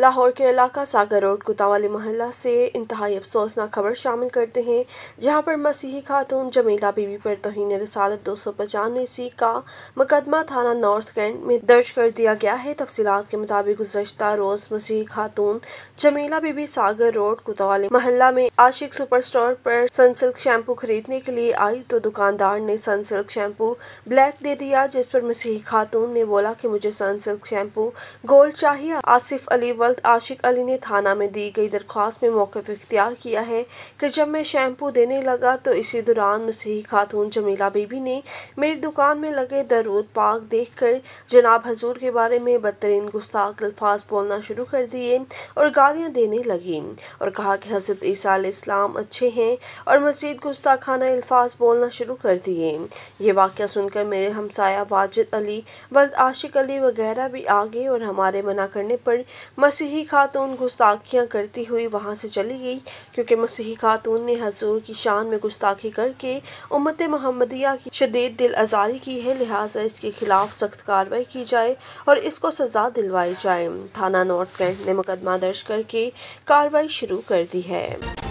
लाहौर के इलाका सागर रोड कुतावाली मोहल्ला से इंतहाई अफसोसनाक खबर शामिल करते हैं जहां पर मसीही खातून जमीला बीबी पर तोहन रसालत दो सौ पचानवे सी का मुकदमा थाना नॉर्थ कैंट में दर्ज कर दिया गया है तफसीत के मुताबिक गुजशत रोज़ मसीही खातून जमीला बीबी सागर रोड कुतावाली मोहल्ला में आशिक सुपर स्टोर पर सनसिल्क शैम्पू खरीदने के लिए आई तो दुकानदार ने सनसिल्क शैम्पू ब्लैक दे दिया जिस पर मसीही खातून ने बोला की मुझे सनसिल्क शैम्पू गोल्ड चाहिए आसिफ अली बलद आशिक अली ने थाना में दी गई दरख्वास्त में मौकफ इख्तियार किया है कि जब मैं शैम्पू देने लगा तो इसी दौरान मसीही खातून जमीला बीबी ने मेरी दुकान में लगे दरूद पाक देख कर जनाब हजूर के बारे में बदतरीन गुस्ताख अल्फाज बोलना शुरू कर दिए और गालियाँ देने लगी और कहा कि हज़रत ईसा इस्लाम अच्छे हैं और मजीद गुस्ताखाना अल्फाज बोलना शुरू कर दिए ये वाक़ सुनकर मेरे हमसाया वाजिद अली वल्द आशिक अली वगैरह भी आ गए और हमारे मना करने पर मस मसीही खातून गुस्ताखियाँ करती हुई वहाँ से चली गई क्योंकि मसीही खातून ने हजूर की शान में गुस्ताखी करके उम्मत महमदिया की शदीद दिल आजारी की है लिहाजा इसके खिलाफ सख्त कार्रवाई की जाए और इसको सजा दिलवाई जाए थाना नॉर्थ कैंट ने मुकदमा दर्ज करके कार्रवाई शुरू कर दी है